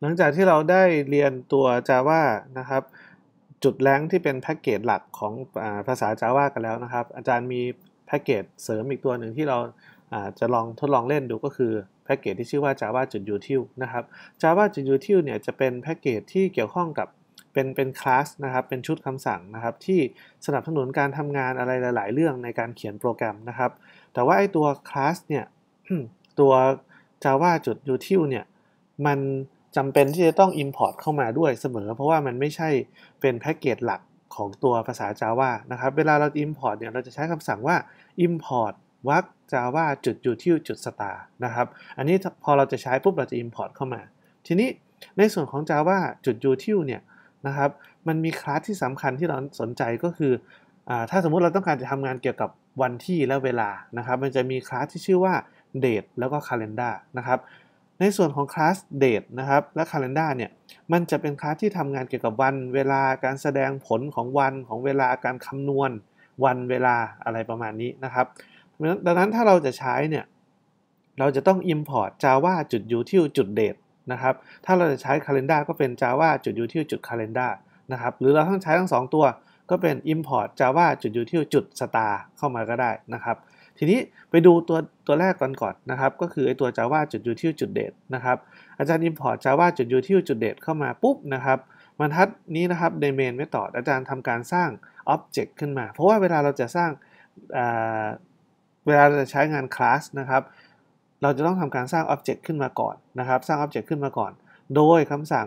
หลังจากที่เราได้เรียนตัว Java นะครับ จุดแรงที่เป็นแพ็กเกจหลักของภาษา Java กันแล้วนะครับ อาจารย์มีแพ็กเกจเสริมอีกตัวหนึ่งที่เราจะลองทดลองเล่นดูก็คือแพ็กเกจที่ชื่อว่า Java จุด util นะครับ Java จุด util เนี่ยจะเป็นแพ็กเกจที่เกี่ยวข้องกับ เป็นเป็นคลาสนะครับ เป็นชุดคำสั่งนะครับ ที่สนับสนุนการทำงานอะไรหลาย ๆ เรื่องในการเขียนโปรแกรมนะครับ แต่ว่าไอตัวคลาสเนี่ย ตัว Java จุด util เนี่ยมันจำเป็นที่จะต้อง Import เข้ามาด้วยเสมอ เพราะว่ามันไม่ใช่เป็นแพ็กเกจหลักของตัวภาษา Java นะครับ เวลาเรา Import เนี่ยเราจะใช้คำสั่งว่า import วัก java จุด util จุด star นะครับอันนี้พอเราจะใช้ปุ๊บเราจะ import เข้ามา ทีนี้ในส่วนของ java จุด util เนี่ยนะครับ มันมีคลาสที่สำคัญที่เราสนใจก็คืออถ้าสมมุติเราต้องการจะทำงานเกี่ยวกับวันที่และเวลานะครับ มันจะมีคลาสที่ชื่อว่า date แล้วก็ calendar นะครับในส่วนของคลาสเดทนะครับและคาล endar เนี่ยมันจะเป็นคลาสที่ทำงานเกี่ยวกับวันเวลาการแสดงผลของวันของเวลาการคำนวณวันเวลาอะไรประมาณนี้นะครับดังนั้นถ้าเราจะใช้เนี่ยเราจะต้อง import java จุด util จุด date นะครับถ้าเราจะใช้ calendar ก็เป็น java จุด util จุด calendar นะครับหรือเราต้องใช้ทั้ง2ตัวก็เป็น import java จุด util จุด star เข้ามาก็ได้นะครับทีนี้ไปดูตัวตัวแรกก่อนก่อนนะครับ ก็คือไอตัว java จุด util จุด date นะครับ อาจารย์ import java จุด util จุด date เข้ามาปุ๊บนะครับมันทัดนี้นะครับใน main ม่ต่ออาจารย์ทำการสร้าง object ขึ้นมา เพราะว่าเวลาเราจะสร้างเวลาเราจะใช้งาน class นะครับเราจะต้องทำการสร้าง object ขึ้นมาก่อนนะครับ สร้าง object ขึ้นมาก่อน โดยคำสั่ง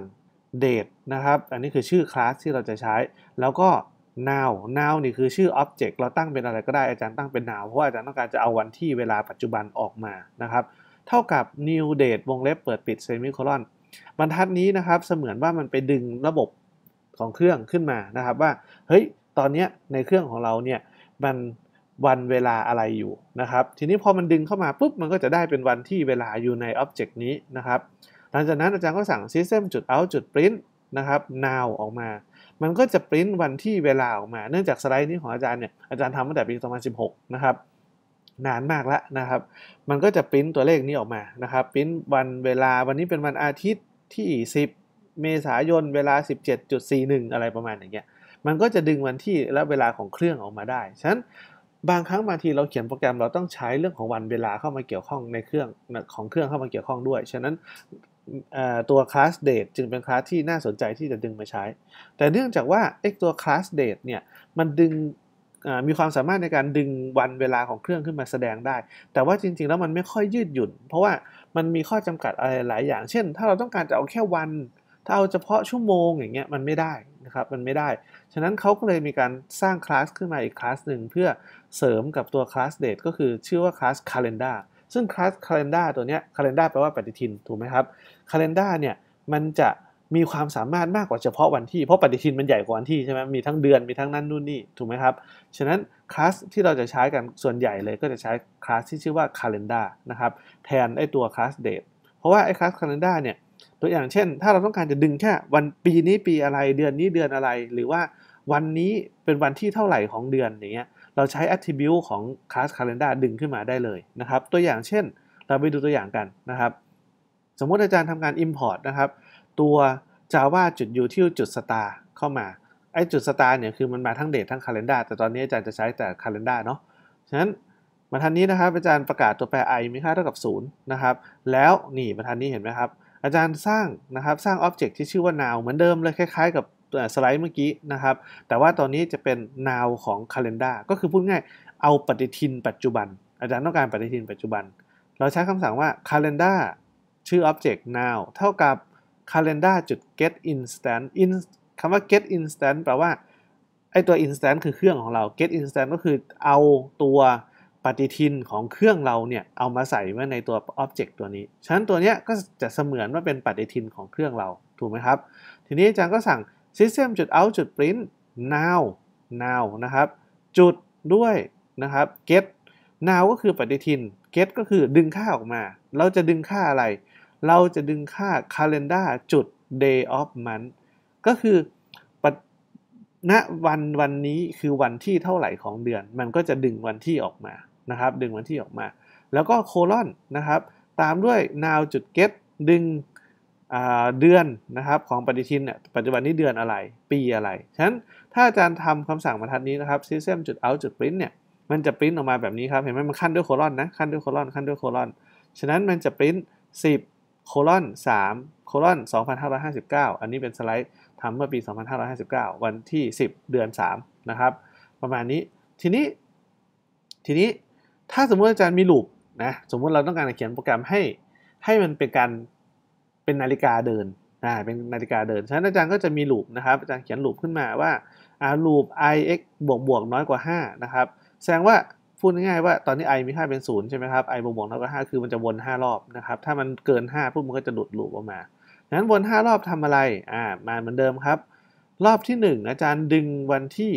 date นะครับอันนี้คือชื่อ class ที่เราจะใช้ แล้วก็ now now นี่คือชื่อ object เราตั้งเป็นอะไรก็ได้ อาจารย์ตั้งเป็น now เพราะอาจารย์ต้องการจะเอาวันที่เวลาปัจจุบันออกมา นะครับ เท่ากับ new date วงเล็บเปิดปิด semicolon บรรทัดนี้นะครับ เสมือนว่ามันไปดึงระบบของเครื่องขึ้นมา นะครับ ว่า เฮ้ย ตอนนี้ในเครื่องของเราเนี่ย มันวันเวลาอะไรอยู่ นะครับ ทีนี้พอมันดึงเข้ามาปุ๊บ มันก็จะได้เป็นวันที่เวลาอยู่ในอ b อบเจกต์นี้ นะครับ หลังจากนั้นอาจารย์ก็สั่ง system.out.print นะครับ now ออกมามันก็จะปริ้นวันที่เวลาออกมา เนื่องจากสไลด์นี้ของอาจารย์เนี่ย อาจารย์ทำตั้งแต่ปี2016 นะครับ นานมากแล้วนะครับ มันก็จะปริ้นตัวเลขนี้ออกมา นะครับปริ้นวันเวลา วันนี้เป็นวันอาทิตย์ที่ 10 เมษายน เวลา 17.41 อะไรประมาณอย่างเงี้ย มันก็จะดึงวันที่และเวลาของเครื่องออกมาได้ ฉะนั้นบางครั้งบางทีเราเขียนโปรแกรม เราต้องใช้เรื่องของวันเวลาเข้ามาเกี่ยวข้องในเครื่องของเครื่องเข้ามาเกี่ยวข้องด้วย ฉะนั้นตัวคลาสเด t จึงเป็นคลาสที่น่าสนใจที่จะดึงมาใช้ แต่เนื่องจากว่าไอ้ตัวคลาสเด t เนี่ยมันดึงมีความสามารถในการดึงวันเวลาของเครื่องขึ้นมาแสดงได้ แต่ว่าจริง ๆแล้วมันไม่ค่อยยืดหยุ่น เพราะว่ามันมีข้อจำกัดอะไรหลายอย่าง เช่น ถ้าเราต้องการจะเอาแค่วัน ถ้าเอาเฉพาะชั่วโมงอย่างเงี้ยมันไม่ได้นะครับมันไม่ได้ ฉะนั้นเขาก็เลยมีการสร้างคลาสขึ้นมาอีกคลาสหนึ่งเพื่อเสริมกับตัวคลาสเดทก็คือชื่อว่าคลาสคาล e n d a r ซึ่งคลาสคาล e n d a r ตัวเนี้ยา a ล e n d a r แปลว่าปฏิทินถูกไหมครับคาล e n d a r เนี่ยมันจะมีความสามารถมากกว่าเฉพาะวันที่เพราะปฏิทินมันใหญ่กว่าวันที่ใช่ไหมมีทั้งเดือนมีทั้งนั่นนู่นนี่ถูกไหมครับฉะนั้นคลาสที่เราจะใช้กันส่วนใหญ่เลยก็จะใช้คลาสที่ชื่อว่าคาล e n d a r นะครับแทนไอตัวคลาสเดทเพราะว่าไอคลาสคาล e n d a r เนี่ยตัวอย่างเช่น ถ้าเราต้องการจะดึงแค่วันปีนี้ปีอะไรเดือนนี้เดือนอะไรหรือว่าวันนี้เป็นวันที่เท่าไหร่ของเดือนอย่างเงี้ยเราใช้ attribute ของ class calendar ดึงขึ้นมาได้เลยนะครับ ตัวอย่างเช่น เราไปดูตัวอย่างกันนะครับ สมมติอาจารย์ทำกาน import นะครับตัว java จุด util จุด star เข้ามา ไอ้จุด star เนี่ยคือมันมาทั้ง date ทั้ง calendar แต่ตอนนี้อาจารย์จะใช้แต่ calendar เนาะฉะนั้นมาทันนี้นะครับ อาจารย์ประกาศตัวแปร i มีค่าเท่ากับ0นะครับแล้วนี่มาทันนี้เห็นไหมครับอาจารย์สร้างนะครับสร้างอ็อบเจกต์ที่ชื่อว่า now เหมือนเดิมเลยคล้ายๆกับสไลด์เมื่อกี้นะครับ แต่ว่าตอนนี้จะเป็น now ของ calendar ก็คือพูดง่ายเอาปฏิทินปัจจุบัน อาจารย์ต้องการปฏิทินปัจจุบัน เราใช้คำสั่งว่า calendar ชื่อ object now เท่ากับ calendar จุด get instant in คำว่า get instant แปลว่า ไอตัว instant คือเครื่องของเรา get instant ก็คือเอาตัวปฏิทินของเครื่องเราเนี่ย เอามาใส่ไว้ในตัว object ตัวนี้ ฉะนั้นตัวเนี้ยก็จะเสมือนว่าเป็นปฏิทินของเครื่องเรา ถูกไหมครับ ทีนี้อาจารย์ก็สั่ง system จุด out จุด print now now นะครับจุดด้วยนะครับ get now ก็คือปฏิทิน get ก็คือดึงค่าออกมา เราจะดึงค่าอะไร เราจะดึงค่า calendar จุด day of month ก็คือณวันวันนี้คือวันที่เท่าไหร่ของเดือน มันก็จะดึงวันที่ออกมานะครับ ดึงวันที่ออกมา แล้วก็โคลอนนะครับ ตามด้วย now จุด get ดึงเดือนนะครับของปฏิทินเนี่ยปัจจุบันนี้เดือนอะไรปีอะไร ฉะนั้นถ้าอาจารย์ทำคำสั่งบรรทัดนี้นะครับ system.out.print เนี่ยมันจะปริ้นออกมาแบบนี้ครับ เห็นไหมมันขั้นด้วยโคลอนนะขั้นด้วยโคลอนขั้นด้วยโคลอน ฉะนั้นมันจะปริ้น10โคลอน3โคลอน2559 อันนี้เป็นสไลด์ทำเมื่อปี 2559 วันที่ 10 เดือน 3 นะครับ ประมาณนี้ ทีนี้ ทีนี้ถ้าสมมติอาจารย์มีลูปนะสมมติเราต้องการเขียนโปรแกรมให้ให้มันเป็นการเป็นนาฬิกาเดิน อ่า เป็นนาฬิกาเดิน ฉะนั้นอาจารย์ก็จะมีลูปนะครับ อาจารย์เขียนลูปขึ้นมาว่า อ่า ลูป i x บวกบวกน้อยกว่า5นะครับ แสดงว่า พูดง่ายๆ ว่าตอนนี้ i มีค่าเป็น0ใช่ไหมครับ i บวกบวกน้อยกว่า5คือมันจะวน 5 รอบนะครับ ถ้ามันเกิน5ปุ๊บมันก็จะหลุดลูปออกมางั้นวน 5 รอบทำอะไร อ่า มาเหมือนเดิมครับ รอบที่1อาจารย์ดึงวันที่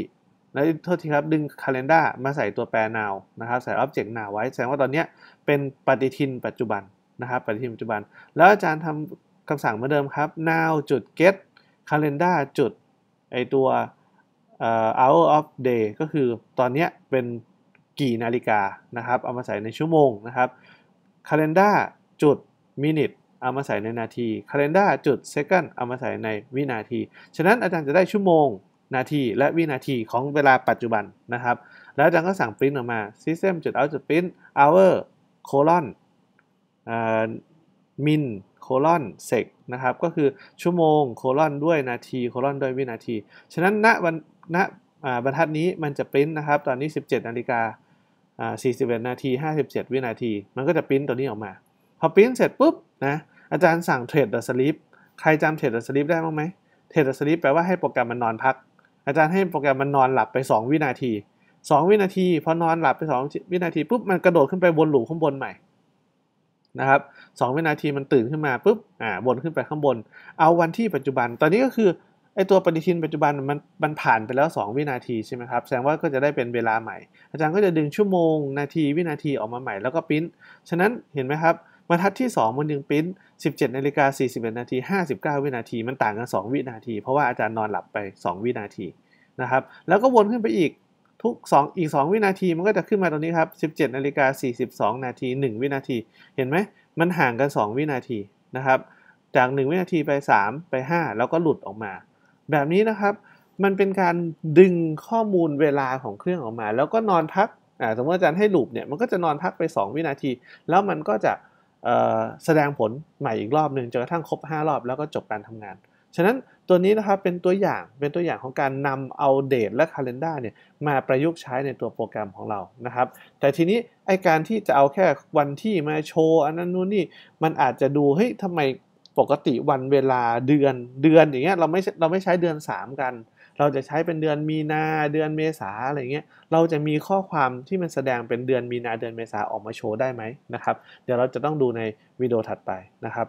นะโทษทีครับดึงคาล e n d a r มาใส่ตัวแปร now นะครับ ใส่ object now ไว้ แสดงว่าตอนนี้เป็นปฏิทินปัจจุบันนะครับปฏิทินปัจจุบัน แล้วอาจารย์ทำคำสั่งเหมือนเดิมครับ now จุด get calendar จุดไอตัว hour of day ก็คือตอนนี้เป็นกี่นาฬิกานะครับเอามาใส่ในชั่วโมงนะครับ calendar จุด minute เอามาใส่ในนาที calendar จุด second เอามาใส่ในวินาที ฉะนั้นอาจารย์จะได้ชั่วโมงนาทีและวินาทีของเวลาปัจจุบันนะครับแล้วอาจารย์ก็สั่งปริ้นออกมา system จุด out จุด print hour colon มินโคลอนเซกนะครับก็คือชั่วโมงโคลอนด้วยนาทีโคลอนด้วยวินาที ฉะนั้นณวันณบรรทัดนี้มันจะปริ้นนะครับตอนนี้ 17นาฬิกา41นาที 57 วินาที มันก็จะปริ้นตัวนี้ออกมา พอปริ้นเสร็จปุ๊บนะอาจารย์สั่งเทรดเดอะสลิปใครจำเทรดเดอะสลิปได้บ้างไหมเทรดเดอะสลิปแปลว่าให้โปรแกรมมันนอนพัก อาจารย์ให้โปรแกรมมันนอนหลับไป 2 วินาที 2 วินาทีพอนอนหลับไป 2 วินาทีปุ๊บมันกระโดดขึ้นไปบนหลูข้างบนใหม่นะครับสวินาทีมันตื่นขึ้นมาปุ๊บอ่าวนขึ้นไปข้างบน เอาวันที่ปัจจุบัน ตอนนี้ก็คือไอตัวปฏิทินปัจจุบันมันมันผ่านไปแล้ว 2 วินาทีใช่ไหมครับ แสดงว่าก็จะได้เป็นเวลาใหม่ อาจารย์ก็จะดึงชั่วโมง นาที วินาทีออกมาใหม่แล้วก็พิมพ์ฉะนั้น เห็นไหมครับบรรทัดที่2มันดึงพิมพ์17นาฬิกา41นาที59 วินาทีมันต่างกัน2วินาที เพราะว่าอาจารย์นอนหลับไป 2 วินาทีนะครับ แล้วก็วนขึ้นไปอีกทุก2อีก 2 วินาทีมันก็จะขึ้นมาตรงนี้ครับ 17นาฬิกา 42 นาที 1 วินาที เห็นไหมมันห่างกัน 2 วินาทีนะครับ จาก 1 วินาทีไป 3 ไป 5 แล้วก็หลุดออกมา แบบนี้นะครับ มันเป็นการดึงข้อมูลเวลาของเครื่องออกมา แล้วก็นอนพัก สมมติอาจารย์ให้ลูปเนี่ยมันก็จะนอนพักไป 2 วินาที แล้วมันก็จะแสดงผลใหม่อีกรอบหนึ่งจนกระทั่งครบ5รอบแล้วก็จบการทำงานฉะนั้นตัวนี้นะครับเป็นตัวอย่างเป็นตัวอย่างของการนำเอาเดทและคาล e n d a r เนี่ยมาประยุกต์ใช้ในตัวโปรแกรมของเรานะครับแต่ทีนี้ไอการที่จะเอาแค่วันที่มาโชว์อันนั้นนู่นนี่มันอาจจะดูเฮ้ยทำไมปกติวันเวลาเดือนเดือนอย่างเงี้ยเราไม่เราไม่ใช้เดือน 3 กัน เราจะใช้เป็นเดือนมีนาเดือนเมษาอะไรเงี้ยเราจะมีข้อความที่มันแสดงเป็นเดือนมีนาเดือนเมษาออกมาโชว์ได้ไหมนะครับเดี๋ยวเราจะต้องดูในวิดีโอถัดไปนะครับ